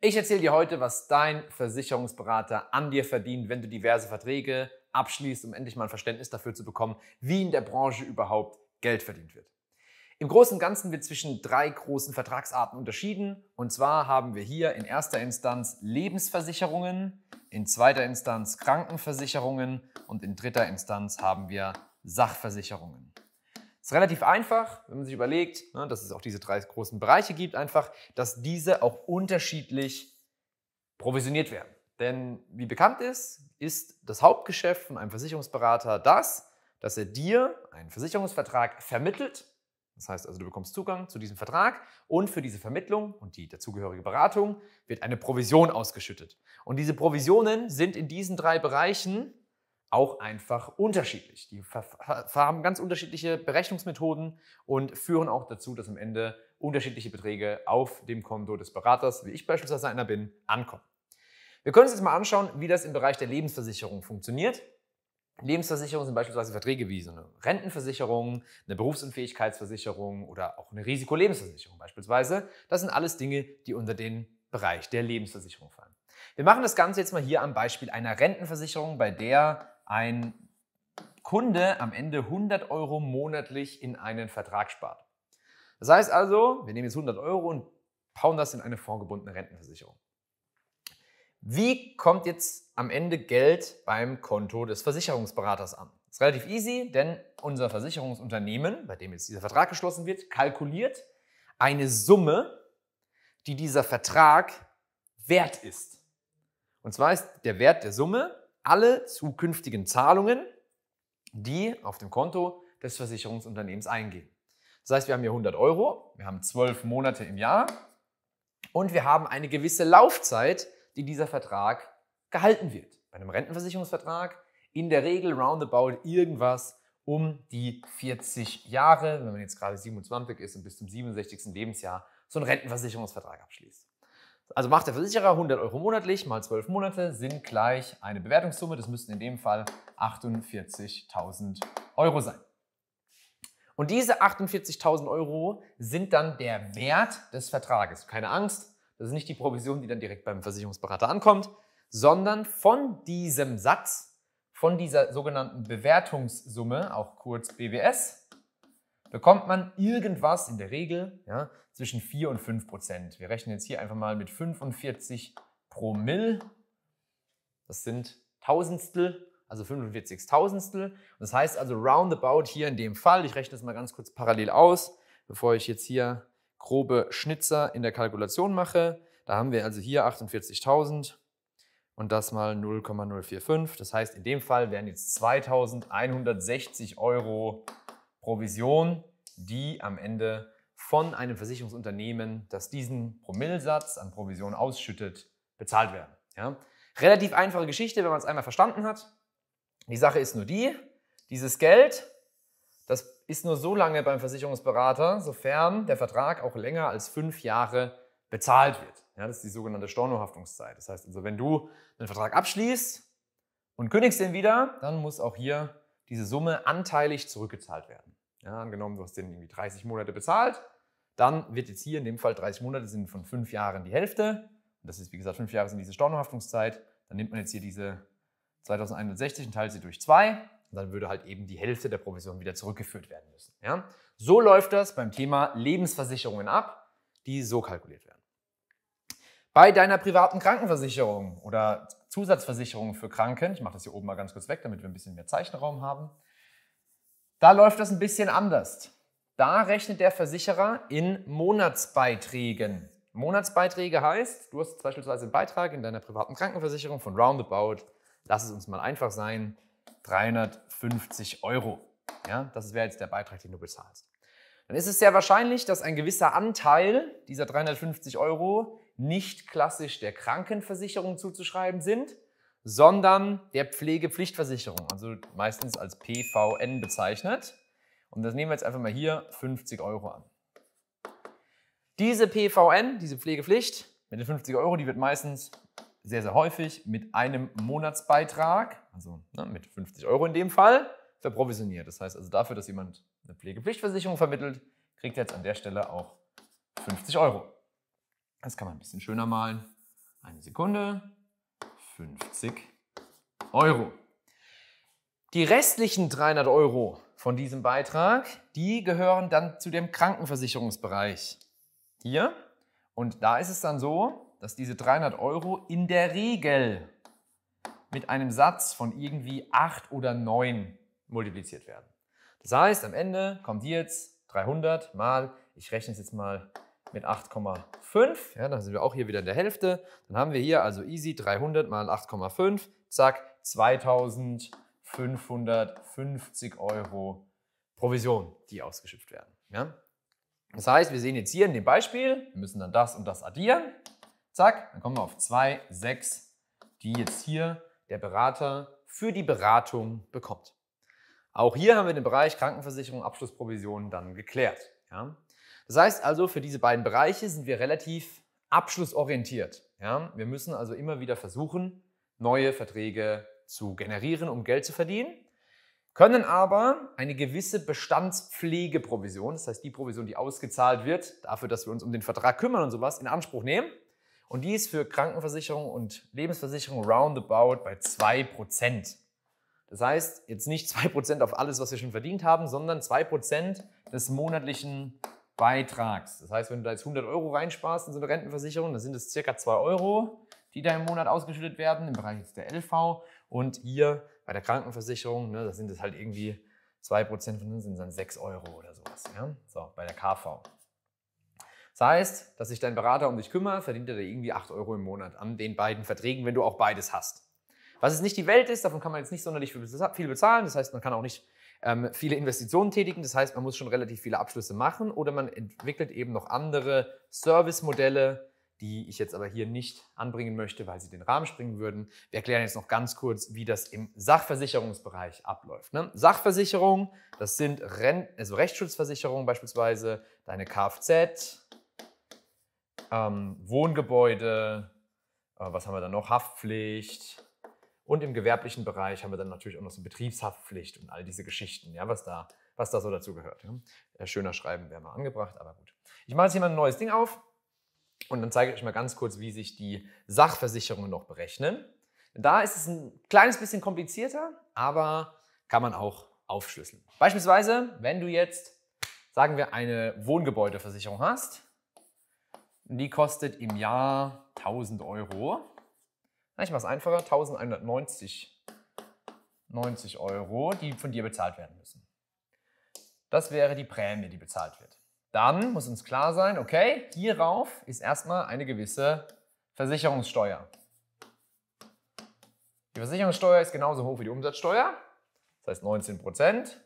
Ich erzähle dir heute, was dein Versicherungsberater an dir verdient, wenn du diverse Verträge abschließt, um endlich mal ein Verständnis dafür zu bekommen, wie in der Branche überhaupt Geld verdient wird. Im Großen und Ganzen wird zwischen drei großen Vertragsarten unterschieden. Und zwar haben wir hier in erster Instanz Lebensversicherungen, in zweiter Instanz Krankenversicherungen und in dritter Instanz haben wir Sachversicherungen. Ist relativ einfach, wenn man sich überlegt, ne, dass es auch diese drei großen Bereiche gibt, einfach, dass diese auch unterschiedlich provisioniert werden. Denn wie bekannt ist, ist das Hauptgeschäft von einem Versicherungsberater das, dass er dir einen Versicherungsvertrag vermittelt. Das heißt also, du bekommst Zugang zu diesem Vertrag und für diese Vermittlung und die dazugehörige Beratung wird eine Provision ausgeschüttet. Und diese Provisionen sind in diesen drei Bereichen auch einfach unterschiedlich. Die haben ganz unterschiedliche Berechnungsmethoden und führen auch dazu, dass am Ende unterschiedliche Beträge auf dem Konto des Beraters, wie ich beispielsweise einer bin, ankommen. Wir können uns jetzt mal anschauen, wie das im Bereich der Lebensversicherung funktioniert. Lebensversicherungen sind beispielsweise Verträge wie so eine Rentenversicherung, eine Berufsunfähigkeitsversicherung oder auch eine Risikolebensversicherung beispielsweise. Das sind alles Dinge, die unter den Bereich der Lebensversicherung fallen. Wir machen das Ganze jetzt mal hier am Beispiel einer Rentenversicherung, bei der ein Kunde am Ende 100 Euro monatlich in einen Vertrag spart. Das heißt also, wir nehmen jetzt 100 Euro und hauen das in eine fondsgebundene Rentenversicherung. Wie kommt jetzt am Ende Geld beim Konto des Versicherungsberaters an? Das ist relativ easy, denn unser Versicherungsunternehmen, bei dem jetzt dieser Vertrag geschlossen wird, kalkuliert eine Summe, die dieser Vertrag wert ist. Und zwar ist der Wert der Summe alle zukünftigen Zahlungen, die auf dem Konto des Versicherungsunternehmens eingehen. Das heißt, wir haben hier 100 Euro, wir haben 12 Monate im Jahr und wir haben eine gewisse Laufzeit, die dieser Vertrag gehalten wird. Bei einem Rentenversicherungsvertrag in der Regel roundabout irgendwas um die 40 Jahre, wenn man jetzt gerade 27 ist und bis zum 67. Lebensjahr so einen Rentenversicherungsvertrag abschließt. Also macht der Versicherer 100 Euro monatlich mal 12 Monate sind gleich eine Bewertungssumme. Das müssten in dem Fall 48.000 Euro sein. Und diese 48.000 Euro sind dann der Wert des Vertrages. Keine Angst, das ist nicht die Provision, die dann direkt beim Versicherungsberater ankommt, sondern von diesem Satz, von dieser sogenannten Bewertungssumme, auch kurz BWS, bekommt man irgendwas in der Regel ja, zwischen 4 und 5 Prozent. Wir rechnen jetzt hier einfach mal mit 45 Promille. Das sind Tausendstel, also 45 Tausendstel. Das heißt also roundabout hier in dem Fall, ich rechne das mal ganz kurz parallel aus, bevor ich jetzt hier grobe Schnitzer in der Kalkulation mache. Da haben wir also hier 48.000 und das mal 0,045. Das heißt, in dem Fall wären jetzt 2.160 Euro Provision, die am Ende von einem Versicherungsunternehmen, das diesen Promillsatz an Provision ausschüttet, bezahlt werden. Ja? Relativ einfache Geschichte, wenn man es einmal verstanden hat. Die Sache ist nur die, dieses Geld, das ist nur so lange beim Versicherungsberater, sofern der Vertrag auch länger als fünf Jahre bezahlt wird. Ja, das ist die sogenannte Stornohaftungszeit. Das heißt also, wenn du einen Vertrag abschließt und kündigst den wieder, dann muss auch hier diese Summe anteilig zurückgezahlt werden. Ja, angenommen, du hast den irgendwie 30 Monate bezahlt, dann wird jetzt hier in dem Fall 30 Monate sind von fünf Jahren die Hälfte. das ist, wie gesagt, fünf Jahre sind diese Stornohaftungszeit. Dann nimmt man jetzt hier diese 2160 und teilt sie durch zwei. Und dann würde halt eben die Hälfte der Provision wieder zurückgeführt werden müssen. Ja? So läuft das beim Thema Lebensversicherungen ab, die so kalkuliert werden. Bei deiner privaten Krankenversicherung oder Zusatzversicherungen für Kranken. Ich mache das hier oben mal ganz kurz weg, damit wir ein bisschen mehr Zeichenraum haben. Da läuft das ein bisschen anders. Da rechnet der Versicherer in Monatsbeiträgen. Monatsbeiträge heißt, du hast beispielsweise einen Beitrag in deiner privaten Krankenversicherung von roundabout, lass es uns mal einfach sein, 350 Euro. Ja, das wäre jetzt der Beitrag, den du bezahlst. Dann ist es sehr wahrscheinlich, dass ein gewisser Anteil dieser 350 Euro nicht klassisch der Krankenversicherung zuzuschreiben sind, sondern der Pflegepflichtversicherung, also meistens als PVN bezeichnet. Und das nehmen wir jetzt einfach mal hier 50 Euro an. Diese PVN, diese Pflegepflicht mit den 50 Euro, die wird meistens sehr, sehr häufig mit einem Monatsbeitrag, also ne, mit 50 Euro in dem Fall, verprovisioniert. Das heißt also dafür, dass jemand eine Pflegepflichtversicherung vermittelt, kriegt er jetzt an der Stelle auch 50 Euro. Das kann man ein bisschen schöner malen. Eine Sekunde. 50 Euro. Die restlichen 300 Euro von diesem Beitrag, die gehören dann zu dem Krankenversicherungsbereich. Hier. Und da ist es dann so, dass diese 300 Euro in der Regel mit einem Satz von irgendwie 8 oder 9 multipliziert werden. Das heißt, am Ende kommt jetzt 300 mal, ich rechne es jetzt mal mit 8,5. Ja, dann sind wir auch hier wieder in der Hälfte. Dann haben wir hier also easy 300 mal 8,5, zack, 2550 Euro Provision, die ausgeschöpft werden. Ja? Das heißt, wir sehen jetzt hier in dem Beispiel, wir müssen dann das und das addieren. Zack, dann kommen wir auf 2,6, die jetzt hier der Berater für die Beratung bekommt. Auch hier haben wir den Bereich Krankenversicherung, Abschlussprovision dann geklärt. Ja? Das heißt also, für diese beiden Bereiche sind wir relativ abschlussorientiert. Ja? Wir müssen also immer wieder versuchen, neue Verträge zu generieren, um Geld zu verdienen, können aber eine gewisse Bestandspflegeprovision, das heißt die Provision, die ausgezahlt wird, dafür, dass wir uns um den Vertrag kümmern und sowas, in Anspruch nehmen. Und die ist für Krankenversicherung und Lebensversicherung roundabout bei 2%. Das heißt, jetzt nicht 2% auf alles, was wir schon verdient haben, sondern 2% des monatlichen Beitrags. Das heißt, wenn du da jetzt 100 Euro reinsparst in so eine Rentenversicherung, dann sind es circa 2 Euro, die da im Monat ausgeschüttet werden, im Bereich der LV. Und hier bei der Krankenversicherung, ne, da sind es halt irgendwie 2% von uns sind dann 6 Euro oder sowas. Ja? So, bei der KV. Das heißt, dass sich dein Berater um dich kümmert, verdient er dir irgendwie 8 Euro im Monat an den beiden Verträgen, wenn du auch beides hast. Was es nicht die Welt ist, davon kann man jetzt nicht sonderlich viel bezahlen. Das heißt, man kann auch nicht ähm, viele Investitionen tätigen. Das heißt, man muss schon relativ viele Abschlüsse machen oder man entwickelt eben noch andere Service-Modelle, die ich jetzt aber hier nicht anbringen möchte, weil sie den Rahmen springen würden. Wir erklären jetzt noch ganz kurz, wie das im Sachversicherungsbereich abläuft. Ne? Sachversicherung, das sind Ren also Rechtsschutzversicherungen beispielsweise, deine Kfz, ähm, Wohngebäude, äh, was haben wir da noch, Haftpflicht, und im gewerblichen Bereich haben wir dann natürlich auch noch so Betriebshaftpflicht und all diese Geschichten, ja, was da, was da so dazu gehört. Ja. Äh, schöner Schreiben wäre mal angebracht, aber gut. Ich mache jetzt hier mal ein neues Ding auf und dann zeige ich euch mal ganz kurz, wie sich die Sachversicherungen noch berechnen. Da ist es ein kleines bisschen komplizierter, aber kann man auch aufschlüsseln. Beispielsweise, wenn du jetzt, sagen wir, eine Wohngebäudeversicherung hast, die kostet im Jahr 1000 Euro ich mache es einfacher, 1190 90 Euro, die von dir bezahlt werden müssen. Das wäre die Prämie, die bezahlt wird. Dann muss uns klar sein, okay, hierauf ist erstmal eine gewisse Versicherungssteuer. Die Versicherungssteuer ist genauso hoch wie die Umsatzsteuer, das heißt 19 Prozent.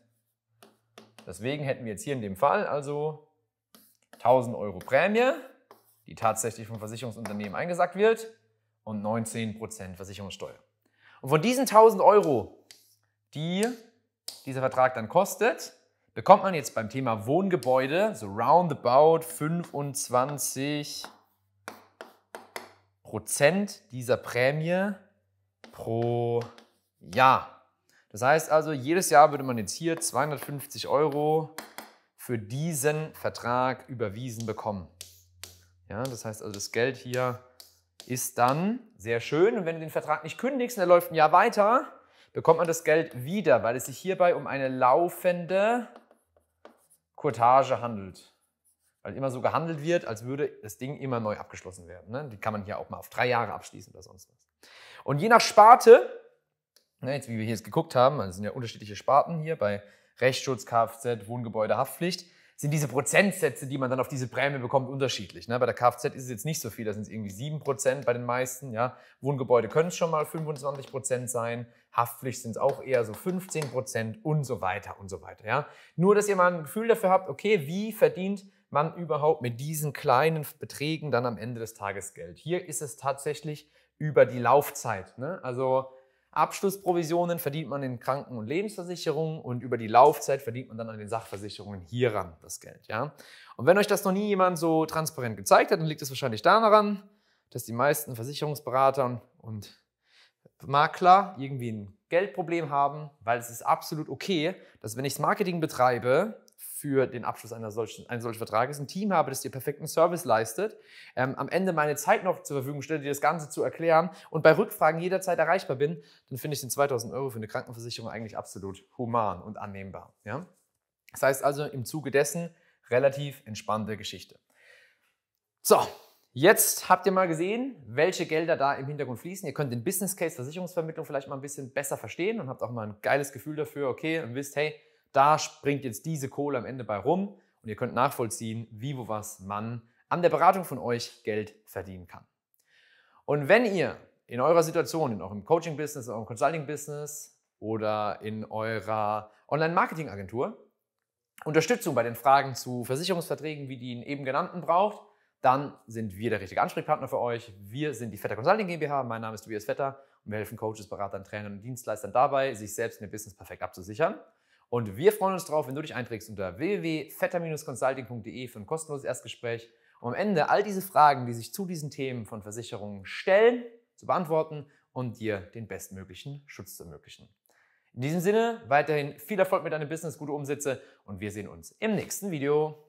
Deswegen hätten wir jetzt hier in dem Fall also 1000 Euro Prämie, die tatsächlich vom Versicherungsunternehmen eingesackt wird, und 19 Versicherungssteuer. Und von diesen 1000 Euro, die dieser Vertrag dann kostet, bekommt man jetzt beim Thema Wohngebäude so roundabout 25 dieser Prämie pro Jahr. Das heißt also, jedes Jahr würde man jetzt hier 250 Euro für diesen Vertrag überwiesen bekommen. Ja, das heißt also, das Geld hier ist dann sehr schön. Und wenn du den Vertrag nicht kündigst und er läuft ein Jahr weiter, bekommt man das Geld wieder, weil es sich hierbei um eine laufende Courtage handelt. Weil immer so gehandelt wird, als würde das Ding immer neu abgeschlossen werden. Ne? Die kann man hier auch mal auf drei Jahre abschließen oder sonst was. Und je nach Sparte, ne, jetzt wie wir hier jetzt geguckt haben, also sind ja unterschiedliche Sparten hier bei Rechtsschutz, Kfz, Wohngebäude, Haftpflicht, sind diese Prozentsätze, die man dann auf diese Prämie bekommt, unterschiedlich. Ne? Bei der Kfz ist es jetzt nicht so viel, da sind es irgendwie 7% bei den meisten. Ja? Wohngebäude können es schon mal 25% Prozent sein, Haftpflicht sind es auch eher so 15% Prozent und so weiter und so weiter. Ja? Nur, dass ihr mal ein Gefühl dafür habt, okay, wie verdient man überhaupt mit diesen kleinen Beträgen dann am Ende des Tages Geld? Hier ist es tatsächlich über die Laufzeit. Ne? Also Abschlussprovisionen verdient man in Kranken- und Lebensversicherungen und über die Laufzeit verdient man dann an den Sachversicherungen hieran das Geld. Ja? Und wenn euch das noch nie jemand so transparent gezeigt hat, dann liegt es wahrscheinlich daran, dass die meisten Versicherungsberater und Makler irgendwie ein Geldproblem haben, weil es ist absolut okay, dass wenn ich das Marketing betreibe, für den Abschluss einer solchen, eines solchen Vertrages ein Team habe, das dir perfekten Service leistet, ähm, am Ende meine Zeit noch zur Verfügung stelle, dir das Ganze zu erklären und bei Rückfragen jederzeit erreichbar bin, dann finde ich den 2000 Euro für eine Krankenversicherung eigentlich absolut human und annehmbar. Ja? Das heißt also im Zuge dessen relativ entspannte Geschichte. So, Jetzt habt ihr mal gesehen, welche Gelder da im Hintergrund fließen. Ihr könnt den Business Case Versicherungsvermittlung vielleicht mal ein bisschen besser verstehen und habt auch mal ein geiles Gefühl dafür, okay, und wisst, hey, da springt jetzt diese Kohle am Ende bei rum und ihr könnt nachvollziehen, wie, wo, was man an der Beratung von euch Geld verdienen kann. Und wenn ihr in eurer Situation, in eurem Coaching-Business, in eurem Consulting-Business oder in eurer Online-Marketing-Agentur Unterstützung bei den Fragen zu Versicherungsverträgen, wie die eben genannten braucht, dann sind wir der richtige Ansprechpartner für euch. Wir sind die Vetter Consulting GmbH. Mein Name ist Tobias Vetter und wir helfen Coaches, Beratern, Trainern und Dienstleistern dabei, sich selbst in ihr Business perfekt abzusichern. Und wir freuen uns drauf, wenn du dich einträgst unter www.fetter-consulting.de für ein kostenloses Erstgespräch, um am Ende all diese Fragen, die sich zu diesen Themen von Versicherungen stellen, zu beantworten und dir den bestmöglichen Schutz zu ermöglichen. In diesem Sinne weiterhin viel Erfolg mit deinem Business, gute Umsätze und wir sehen uns im nächsten Video.